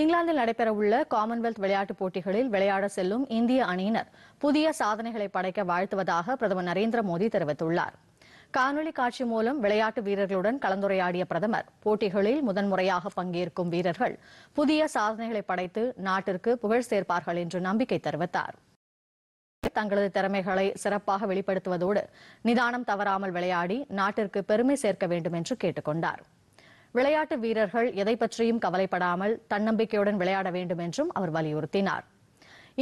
இங்கிலாந்தில் நடைபெறவுள்ள காமன்வெல்த் விளையாட்டுப் போட்டிகளில் விளையாட செல்லும் இந்திய அணியினர் புதிய சாதனைகளை படைக்க வாழ்த்துவதாக பிரதமர் நரேந்திர மோடி தெரிவித்துள்ளார் காணொலி காட்சி மூலம் விளையாட்டு வீரர்களுடன் கலந்துரையாடிய பிரதமர் போட்டிகளில் முதன்முறையாக பங்கேற்கும் வீரர்கள் புதிய சாதனைகளை படைத்து நாட்டிற்கு புகழ் சேர்ப்பார்கள் என்று நம்பிக்கை தெரிவித்தார் தங்களது திறமைகளை சிறப்பாக வெளிப்படுத்துவதோடு நிதானம் தவறாமல் விளையாடி நாட்டிற்கு பெருமை சேர்க்க வேண்டும் என்று கேட்டுக்கொண்டாா் விளையாட்டு வீரர்கள் எதை பற்றியும் கவலைப்படாமல் தன்னம்பிக்கையுடன் விளையாட வேண்டும் என்றும் அவர் வலியுறுத்தினார்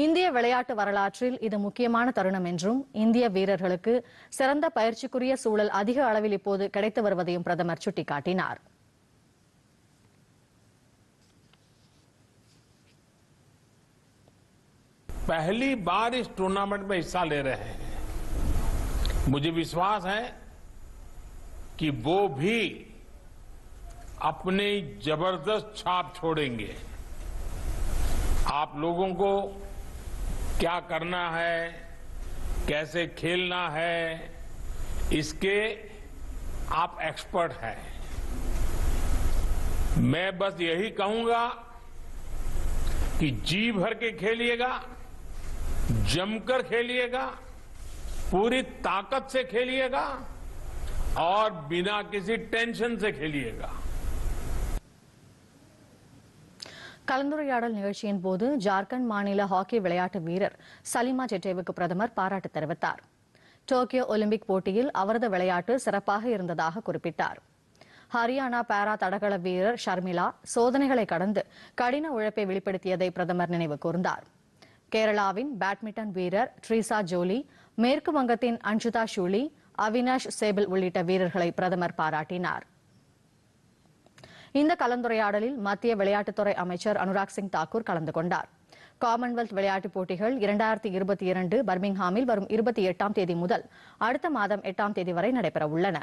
இந்திய விளையாட்டு வரலாற்றில் இது முக்கியமான தருணம் என்றும் இந்திய வீரர்களுக்கு சிறந்த பயிற்சிக்குரிய சூழல் அதிக அளவில் இப்போது கிடைத்து வருவதையும் பிரதமர் சுட்டிக்காட்டினார் पहली बार इस टूर्नामेंट में हिस्सा ले रहे हैं मुझे विश्वास है कि वो भी अपनी जबरदस्त छाप छोड़ेंगे आप लोगों को क्या करना है कैसे खेलना है इसके आप एक्सपर्ट हैं मैं बस यही कहूंगा कि जी भर के खेलिएगा जमकर खेलिएगा पूरी ताकत से खेलिएगा और बिना किसी टेंशन से खेलिएगा கலந்துரையாடல் நிகழ்ச்சியின் போது ஜார்க்கண்ட் மாநில ஹாக்கி விளையாட்டு வீரர் சலிமா ஜெட்டேவுக்கு பிரதமர் பாராட்டு தெரிவித்தார் டோக்கியோ ஒலிம்பிக் போட்டியில் அவரது விளையாட்டு சிறப்பாக இருந்ததாக குறிப்பிட்டார் ஹரியானா பாரா தடகள வீரர் ஷர்மிளா சோதனைகளை கடந்து கடின உழைப்பை வெளிப்படுத்தியதை பிரதமர் நினைவு கூர்ந்தார் கேரளாவின் பேட்மிண்டன் வீரர் ட்ரீசா ஜோலி மேற்கு வங்கத்தின் அன்ஷிதா ஷூலி அவினாஷ் சேபிள் உள்ளிட்ட வீரர்களை பிரதமர் பாராட்டினார் இந்த கலந்துரையாடலில் மத்திய விளையாட்டுத்துறை அமைச்சர் அனுராக் சிங் தாக்கூர் கலந்து கொண்டார் காமன்வெல்த் விளையாட்டுப் போட்டிகள் இரண்டாயிரத்தி இருபத்தி இரண்டு பர்மிங்ஹாமில் வரும் இருபத்தி எட்டாம் தேதி முதல் அடுத்த மாதம் எட்டாம் தேதி வரை நடைபெற உள்ளன